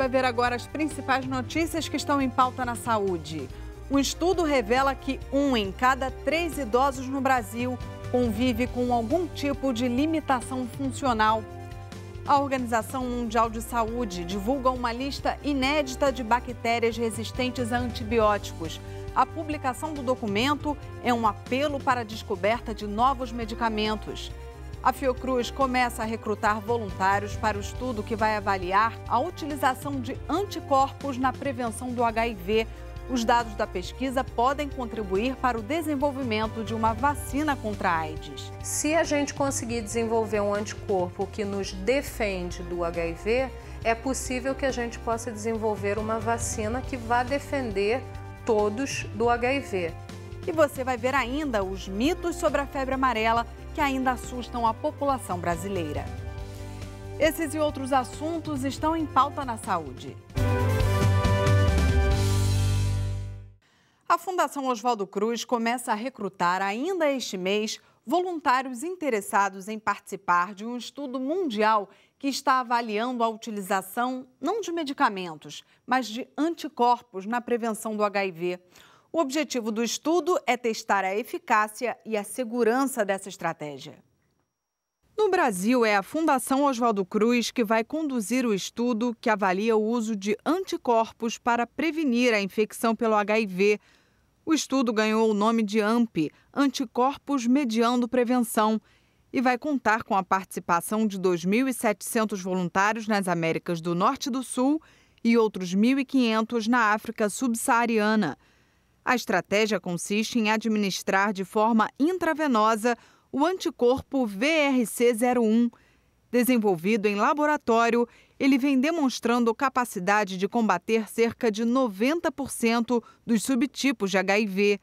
vai ver agora as principais notícias que estão em pauta na saúde. Um estudo revela que um em cada três idosos no Brasil convive com algum tipo de limitação funcional. A Organização Mundial de Saúde divulga uma lista inédita de bactérias resistentes a antibióticos. A publicação do documento é um apelo para a descoberta de novos medicamentos. A Fiocruz começa a recrutar voluntários para o estudo que vai avaliar a utilização de anticorpos na prevenção do HIV. Os dados da pesquisa podem contribuir para o desenvolvimento de uma vacina contra a AIDS. Se a gente conseguir desenvolver um anticorpo que nos defende do HIV, é possível que a gente possa desenvolver uma vacina que vá defender todos do HIV. E você vai ver ainda os mitos sobre a febre amarela que ainda assustam a população brasileira. Esses e outros assuntos estão em pauta na saúde. A Fundação Oswaldo Cruz começa a recrutar ainda este mês voluntários interessados em participar de um estudo mundial que está avaliando a utilização não de medicamentos, mas de anticorpos na prevenção do HIV. O objetivo do estudo é testar a eficácia e a segurança dessa estratégia. No Brasil, é a Fundação Oswaldo Cruz que vai conduzir o estudo que avalia o uso de anticorpos para prevenir a infecção pelo HIV. O estudo ganhou o nome de AMP Anticorpos Mediando Prevenção e vai contar com a participação de 2.700 voluntários nas Américas do Norte e do Sul e outros 1.500 na África subsaariana. A estratégia consiste em administrar de forma intravenosa o anticorpo VRC01. Desenvolvido em laboratório, ele vem demonstrando capacidade de combater cerca de 90% dos subtipos de HIV.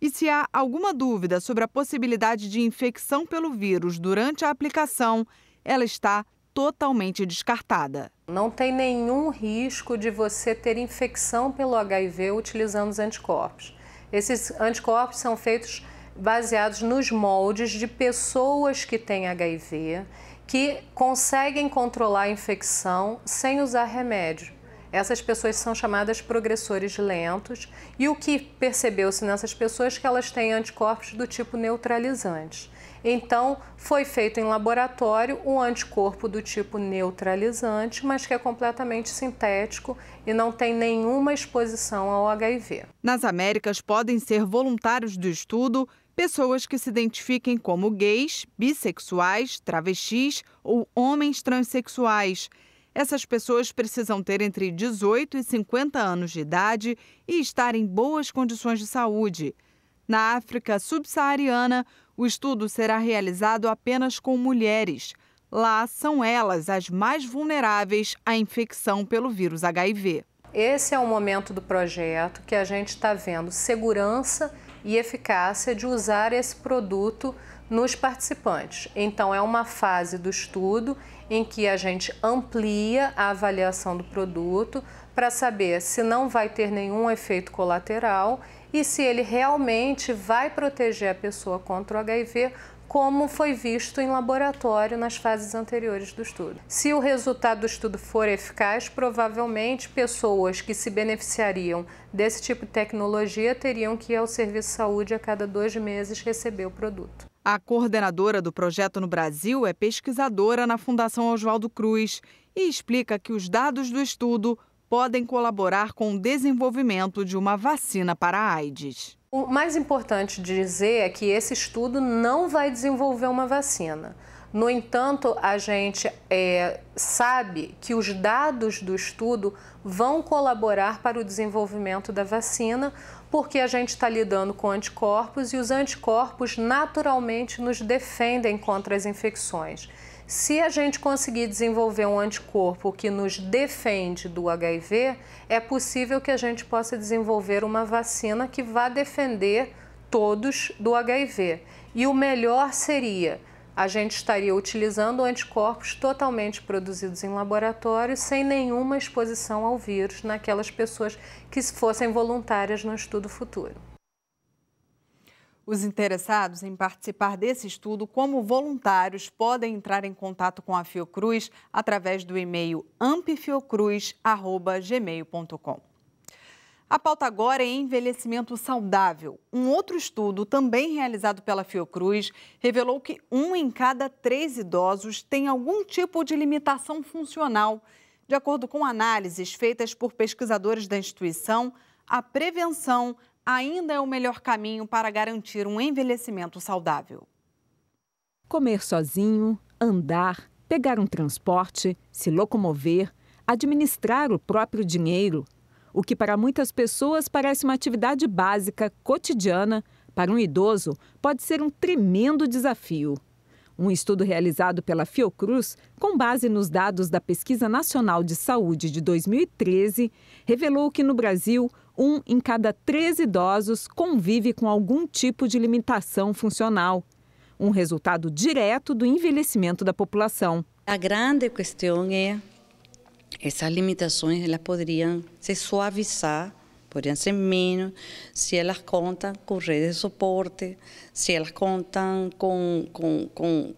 E se há alguma dúvida sobre a possibilidade de infecção pelo vírus durante a aplicação, ela está totalmente descartada. Não tem nenhum risco de você ter infecção pelo HIV utilizando os anticorpos. Esses anticorpos são feitos baseados nos moldes de pessoas que têm HIV, que conseguem controlar a infecção sem usar remédio. Essas pessoas são chamadas progressores lentos e o que percebeu-se nessas pessoas é que elas têm anticorpos do tipo neutralizante. Então, foi feito em laboratório um anticorpo do tipo neutralizante, mas que é completamente sintético e não tem nenhuma exposição ao HIV. Nas Américas, podem ser voluntários do estudo pessoas que se identifiquem como gays, bissexuais, travestis ou homens transexuais. Essas pessoas precisam ter entre 18 e 50 anos de idade e estar em boas condições de saúde. Na África subsaariana, o estudo será realizado apenas com mulheres. Lá são elas as mais vulneráveis à infecção pelo vírus HIV. Esse é o momento do projeto que a gente está vendo segurança e eficácia de usar esse produto nos participantes. Então, é uma fase do estudo em que a gente amplia a avaliação do produto para saber se não vai ter nenhum efeito colateral e se ele realmente vai proteger a pessoa contra o HIV como foi visto em laboratório nas fases anteriores do estudo. Se o resultado do estudo for eficaz, provavelmente pessoas que se beneficiariam desse tipo de tecnologia teriam que ir ao serviço de saúde a cada dois meses receber o produto. A coordenadora do projeto no Brasil é pesquisadora na Fundação Oswaldo Cruz e explica que os dados do estudo podem colaborar com o desenvolvimento de uma vacina para a AIDS. O mais importante de dizer é que esse estudo não vai desenvolver uma vacina. No entanto, a gente é, sabe que os dados do estudo vão colaborar para o desenvolvimento da vacina, porque a gente está lidando com anticorpos e os anticorpos naturalmente nos defendem contra as infecções. Se a gente conseguir desenvolver um anticorpo que nos defende do HIV, é possível que a gente possa desenvolver uma vacina que vá defender todos do HIV. E o melhor seria a gente estaria utilizando anticorpos totalmente produzidos em laboratório, sem nenhuma exposição ao vírus naquelas pessoas que fossem voluntárias no estudo futuro. Os interessados em participar desse estudo como voluntários podem entrar em contato com a Fiocruz através do e-mail ampfiocruz.gmail.com. A pauta agora é envelhecimento saudável. Um outro estudo, também realizado pela Fiocruz, revelou que um em cada três idosos tem algum tipo de limitação funcional. De acordo com análises feitas por pesquisadores da instituição, a prevenção, ainda é o melhor caminho para garantir um envelhecimento saudável. Comer sozinho, andar, pegar um transporte, se locomover, administrar o próprio dinheiro, o que para muitas pessoas parece uma atividade básica, cotidiana, para um idoso pode ser um tremendo desafio. Um estudo realizado pela Fiocruz, com base nos dados da Pesquisa Nacional de Saúde de 2013, revelou que no Brasil, um em cada três idosos convive com algum tipo de limitação funcional, um resultado direto do envelhecimento da população. A grande questão é essas limitações elas poderiam se suavizar, poderiam ser menos, se elas contam com redes de suporte, se elas contam com, com, com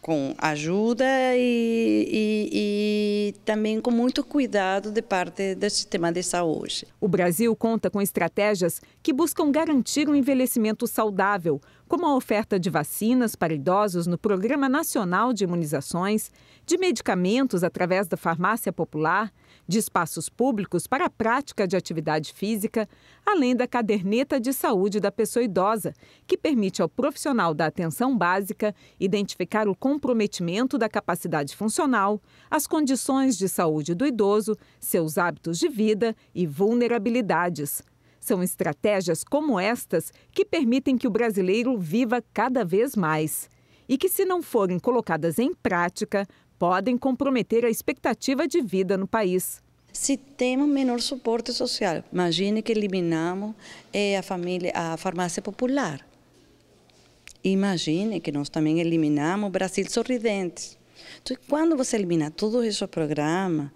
com ajuda e, e, e, também com muito cuidado de parte do sistema de saúde. O Brasil conta com estratégias que buscam garantir um envelhecimento saudável, como a oferta de vacinas para idosos no Programa Nacional de Imunizações, de medicamentos através da farmácia popular, de espaços públicos para a prática de atividade física, além da caderneta de saúde da pessoa idosa, que permite ao profissional da atenção básica identificar o comprometimento da capacidade funcional, as condições de saúde do idoso, seus hábitos de vida e vulnerabilidades. São estratégias como estas que permitem que o brasileiro viva cada vez mais. E que, se não forem colocadas em prática, podem comprometer a expectativa de vida no país se temos menor suporte social. Imagine que eliminamos eh, a, família, a farmácia popular. Imagine que nós também eliminamos Brasil Sorridente. Então, quando você elimina todos esses programas,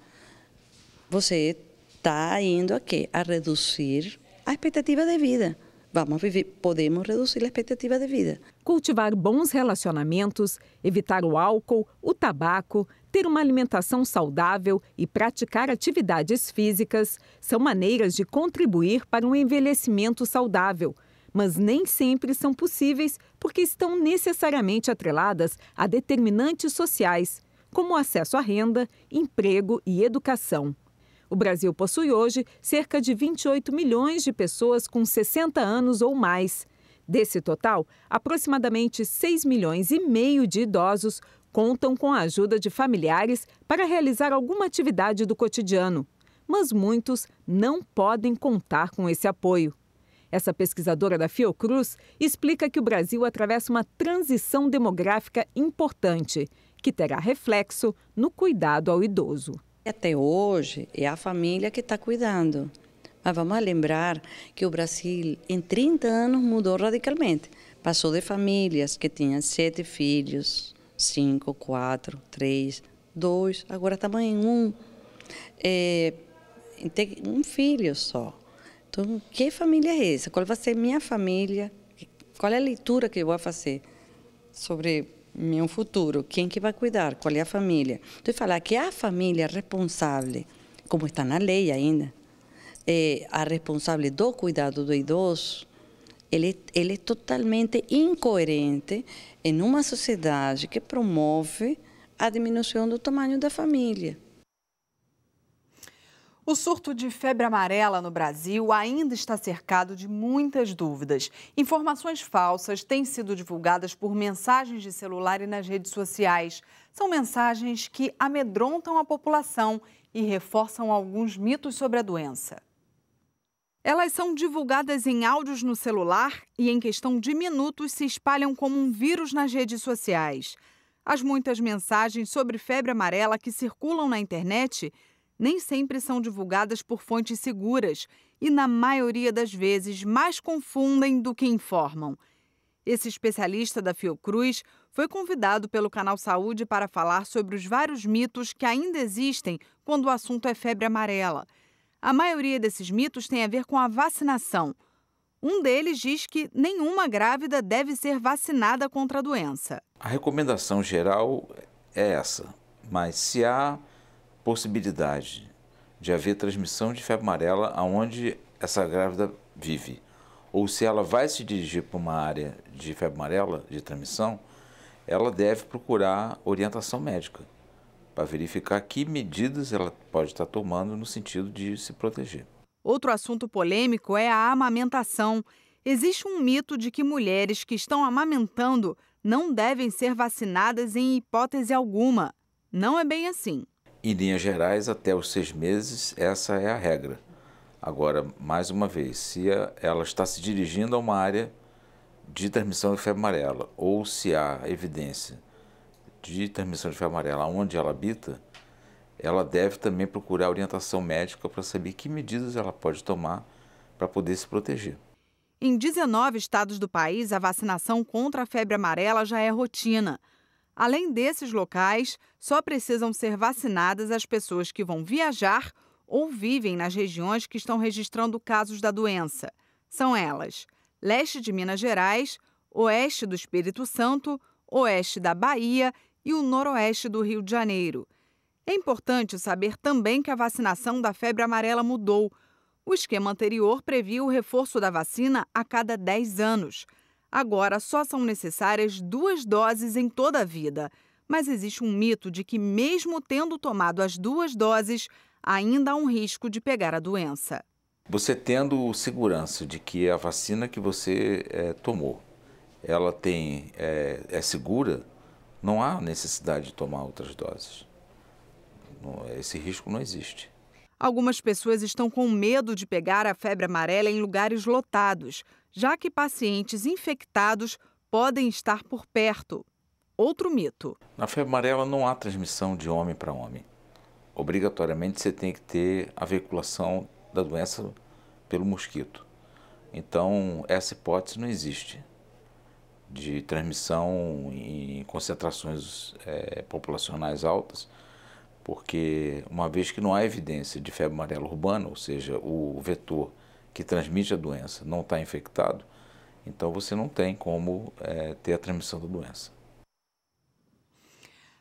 você está indo a quê? A reduzir a expectativa de vida. Vamos viver, podemos reduzir a expectativa de vida. Cultivar bons relacionamentos, evitar o álcool, o tabaco, ter uma alimentação saudável e praticar atividades físicas são maneiras de contribuir para um envelhecimento saudável, mas nem sempre são possíveis porque estão necessariamente atreladas a determinantes sociais, como acesso à renda, emprego e educação. O Brasil possui hoje cerca de 28 milhões de pessoas com 60 anos ou mais. Desse total, aproximadamente 6 milhões e meio de idosos contam com a ajuda de familiares para realizar alguma atividade do cotidiano, mas muitos não podem contar com esse apoio. Essa pesquisadora da Fiocruz explica que o Brasil atravessa uma transição demográfica importante, que terá reflexo no cuidado ao idoso. Até hoje é a família que está cuidando. Mas vamos lembrar que o Brasil, em 30 anos, mudou radicalmente. Passou de famílias que tinham sete filhos, cinco, quatro, três, dois, agora estamos tá em Um. É, um filho só. Então, que família é essa? Qual vai ser minha família? Qual é a leitura que eu vou fazer sobre meu futuro? Quem que vai cuidar? Qual é a família? Então, falar que é a família responsável, como está na lei ainda, é a responsável do cuidado do idoso, ele, ele é totalmente incoerente em uma sociedade que promove a diminuição do tamanho da família. O surto de febre amarela no Brasil ainda está cercado de muitas dúvidas. Informações falsas têm sido divulgadas por mensagens de celular e nas redes sociais. São mensagens que amedrontam a população e reforçam alguns mitos sobre a doença. Elas são divulgadas em áudios no celular e, em questão de minutos, se espalham como um vírus nas redes sociais. As muitas mensagens sobre febre amarela que circulam na internet nem sempre são divulgadas por fontes seguras e, na maioria das vezes, mais confundem do que informam. Esse especialista da Fiocruz foi convidado pelo canal Saúde para falar sobre os vários mitos que ainda existem quando o assunto é febre amarela. A maioria desses mitos tem a ver com a vacinação. Um deles diz que nenhuma grávida deve ser vacinada contra a doença. A recomendação geral é essa, mas se há possibilidade de haver transmissão de febre amarela aonde essa grávida vive, ou se ela vai se dirigir para uma área de febre amarela, de transmissão, ela deve procurar orientação médica para verificar que medidas ela pode estar tá tomando no sentido de se proteger. Outro assunto polêmico é a amamentação. Existe um mito de que mulheres que estão amamentando não devem ser vacinadas em hipótese alguma. Não é bem assim. Em linhas gerais, até os seis meses, essa é a regra. Agora, mais uma vez, se ela está se dirigindo a uma área de transmissão de febre amarela ou se há evidência de transmissão de febre amarela onde ela habita, ela deve também procurar orientação médica para saber que medidas ela pode tomar para poder se proteger. Em 19 estados do país, a vacinação contra a febre amarela já é rotina. Além desses locais, só precisam ser vacinadas as pessoas que vão viajar ou vivem nas regiões que estão registrando casos da doença. São elas: leste de Minas Gerais, oeste do Espírito Santo, oeste da Bahia e o noroeste do Rio de Janeiro. É importante saber também que a vacinação da febre amarela mudou. O esquema anterior previa o reforço da vacina a cada 10 anos. Agora só são necessárias duas doses em toda a vida. Mas existe um mito de que, mesmo tendo tomado as duas doses, ainda há um risco de pegar a doença. Você tendo segurança de que é a vacina que você é, tomou ela tem, é, é segura, não há necessidade de tomar outras doses. Esse risco não existe. Algumas pessoas estão com medo de pegar a febre amarela em lugares lotados, já que pacientes infectados podem estar por perto. Outro mito. Na febre amarela não há transmissão de homem para homem. Obrigatoriamente você tem que ter a veiculação da doença pelo mosquito. Então, essa hipótese não existe de transmissão em concentrações é, populacionais altas, porque uma vez que não há evidência de febre amarela urbana, ou seja, o vetor que transmite a doença não está infectado, então você não tem como é, ter a transmissão da doença.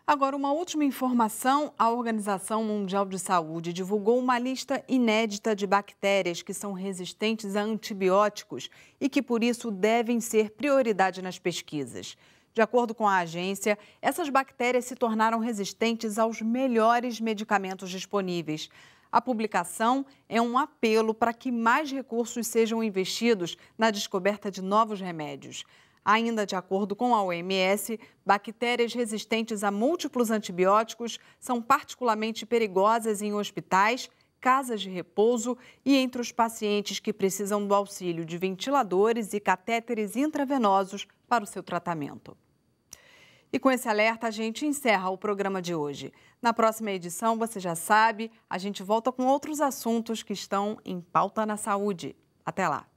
Agora, uma última informação: a Organização Mundial de Saúde divulgou uma lista inédita de bactérias que são resistentes a antibióticos e que, por isso, devem ser prioridade nas pesquisas. De acordo com a agência, essas bactérias se tornaram resistentes aos melhores medicamentos disponíveis. A publicação é um apelo para que mais recursos sejam investidos na descoberta de novos remédios. Ainda de acordo com a OMS, bactérias resistentes a múltiplos antibióticos são particularmente perigosas em hospitais, casas de repouso e entre os pacientes que precisam do auxílio de ventiladores e catéteres intravenosos para o seu tratamento. E com esse alerta, a gente encerra o programa de hoje. Na próxima edição, você já sabe, a gente volta com outros assuntos que estão em pauta na saúde. Até lá!